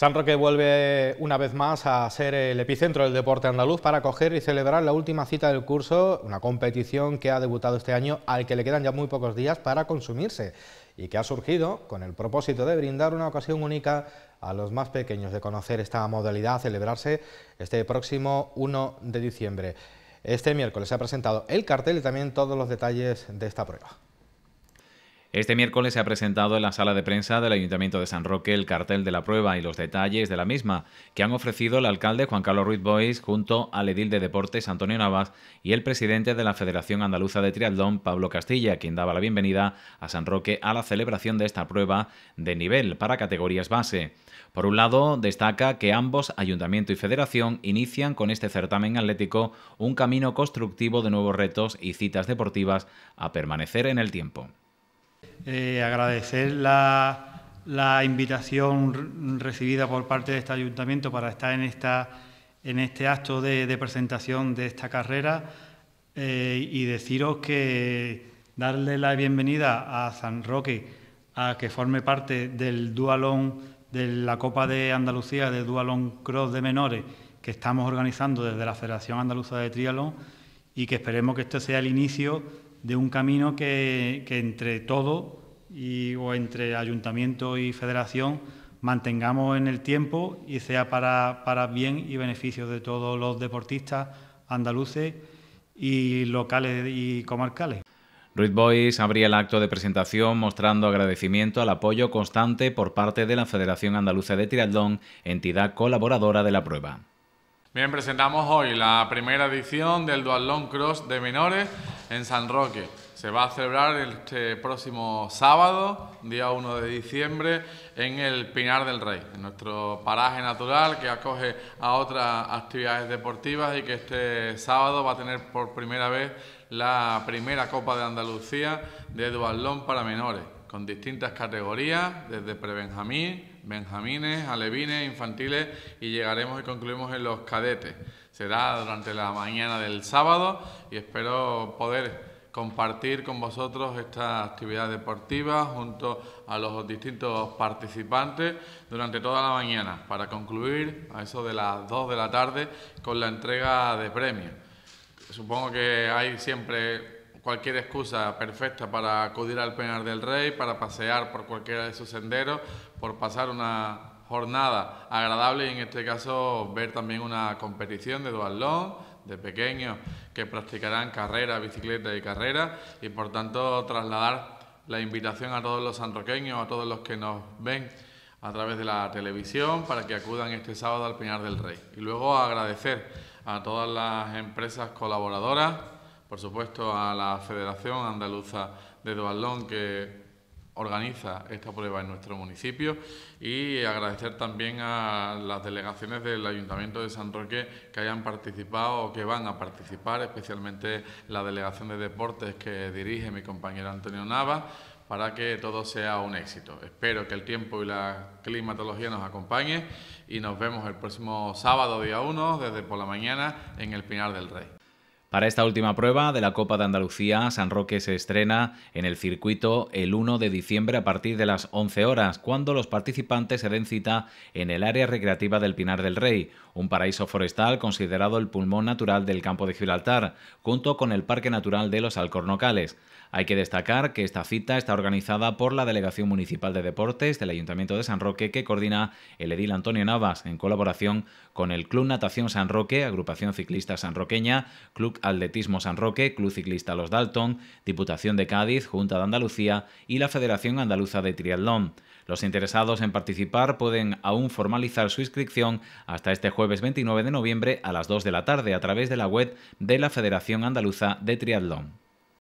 San Roque vuelve una vez más a ser el epicentro del deporte andaluz para coger y celebrar la última cita del curso, una competición que ha debutado este año al que le quedan ya muy pocos días para consumirse y que ha surgido con el propósito de brindar una ocasión única a los más pequeños de conocer esta modalidad celebrarse este próximo 1 de diciembre. Este miércoles se ha presentado el cartel y también todos los detalles de esta prueba. Este miércoles se ha presentado en la sala de prensa del Ayuntamiento de San Roque el cartel de la prueba y los detalles de la misma que han ofrecido el alcalde Juan Carlos Ruiz Bois junto al edil de Deportes Antonio Navas y el presidente de la Federación Andaluza de Triatlón Pablo Castilla, quien daba la bienvenida a San Roque a la celebración de esta prueba de nivel para categorías base. Por un lado, destaca que ambos, ayuntamiento y federación, inician con este certamen atlético un camino constructivo de nuevos retos y citas deportivas a permanecer en el tiempo. Eh, agradecer la, invitación recibida por parte de este ayuntamiento para estar en, esta, en este acto de, presentación de esta carrera eh, y deciros que darle la bienvenida a San Roque a que forme parte del Dualón de la Copa de Andalucía de Dualón Cross de menores que estamos organizando desde la Federación Andaluza de Triatlón y que esperemos que esto sea el inicio de un camino que, entre todo y, o entre ayuntamiento y federación mantengamos en el tiempo y sea para, para bien y beneficio de todos los deportistas andaluces y locales y comarcales. Ruiz Boys abría el acto de presentación mostrando agradecimiento al apoyo constante por parte de la Federación Andaluza de Triatlón, entidad colaboradora de la prueba. Bien, presentamos hoy la primera edición del Duatlón Cross de menores en San Roque. Se va a celebrar este próximo sábado, día 1 de diciembre, en el Pinar del Rey, en nuestro paraje natural que acoge a otras actividades deportivas y que este sábado va a tener por primera vez la primera Copa de Andalucía de Duatlón para menores con distintas categorías, desde prebenjamín, benjamines, alevines, infantiles y llegaremos y concluimos en los cadetes. Será durante la mañana del sábado y espero poder compartir con vosotros esta actividad deportiva junto a los distintos participantes durante toda la mañana para concluir a eso de las 2 de la tarde con la entrega de premios. Supongo que hay siempre cualquier excusa perfecta para acudir al Peñar del Rey, para pasear por cualquiera de sus senderos, por pasar una jornada agradable y en este caso ver también una competición de dualón de pequeños que practicarán carrera, bicicleta y carrera y por tanto trasladar la invitación a todos los sanroqueños, a todos los que nos ven a través de la televisión para que acudan este sábado al Peñar del Rey. Y luego agradecer a todas las empresas colaboradoras por supuesto a la Federación Andaluza de Duatlón que organiza esta prueba en nuestro municipio y agradecer también a las delegaciones del Ayuntamiento de San Roque que hayan participado o que van a participar, especialmente la delegación de deportes que dirige mi compañero Antonio Nava, para que todo sea un éxito. Espero que el tiempo y la climatología nos acompañe y nos vemos el próximo sábado día 1 desde por la mañana en el Pinar del Rey. Para esta última prueba de la Copa de Andalucía, San Roque se estrena en el circuito el 1 de diciembre a partir de las 11 horas, cuando los participantes se den cita en el área recreativa del Pinar del Rey, un paraíso forestal considerado el pulmón natural del campo de Gibraltar, junto con el Parque Natural de los Alcornocales. Hay que destacar que esta cita está organizada por la Delegación Municipal de Deportes del Ayuntamiento de San Roque, que coordina el edil Antonio Navas, en colaboración con el Club Natación San Roque, Agrupación Ciclista Sanroqueña, Club Atletismo San Roque, Club Ciclista Los Dalton, Diputación de Cádiz, Junta de Andalucía y la Federación Andaluza de Triatlón. Los interesados en participar pueden aún formalizar su inscripción hasta este jueves 29 de noviembre a las 2 de la tarde a través de la web de la Federación Andaluza de Triatlón.